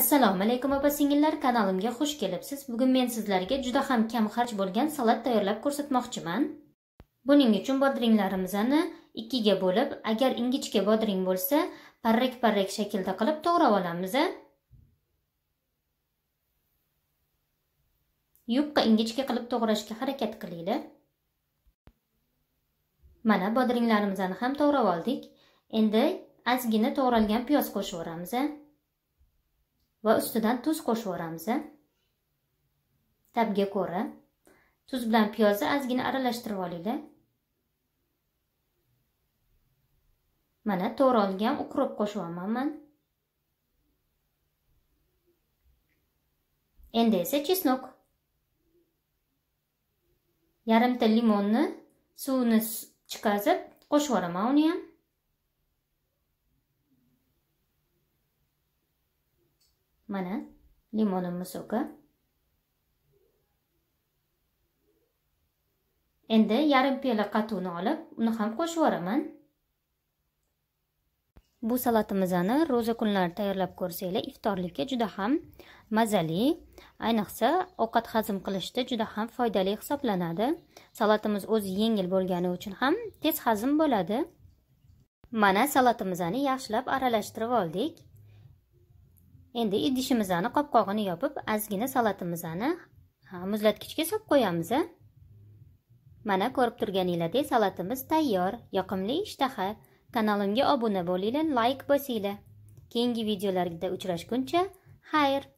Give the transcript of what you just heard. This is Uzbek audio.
assalomu alaykum opa singillar kanalimga xush kelibsiz bugun men sizlarga juda ham kam xarj bo'lgan salat tayyorlab ko'rsatmoqchiman buning uchun bodringlarimizni ikkiga bo'lib agar ingichka bodring bo'lsa parrak parrak shaklda qilib to'g'rab olamiz yupqa ingichka qilib to'g'rashga harakat qilinglar mana bodringlarimizni ham to'g'rab oldik endi ozgina to'g'ralgan piyoz qo'shib yuboramiz va ustidan tuz qo'shib yuboramiz tabga ko'ra tuz bilan piyozni ozgina aralashtirib olinglar mana to'g'ri olgan ukrop qo'shib qo'shyapman endi esa chesnok yarimta limonni suvini chiqazib qo'shib yuboraman uni ham mana limonimni so'ki endi yarim piyola qatuvni olib uni ham qo'shib yuboraman bu salatimizni ro'za kunlari tayyorlab ko'rsanglar iftorlikka juda ham mazali ayniqsa ovqat hazm qilishda juda ham foydali hisoblanadi salatimiz o'zi yengil bo'lgani uchun ham tez hazm bo'ladi mana salatimizni yaxshilab aralashtirib oldik endi idishimizni qopqog'ini yopib ozgina salatimizni muzlatgichga solib qo'yamiz mana ko'rib turganingizdek, salatimiz tayyor yoqimli ishtaha kanalimga obuna bo'linglar like bosinglar keyingi videolarda uchrashguncha xayr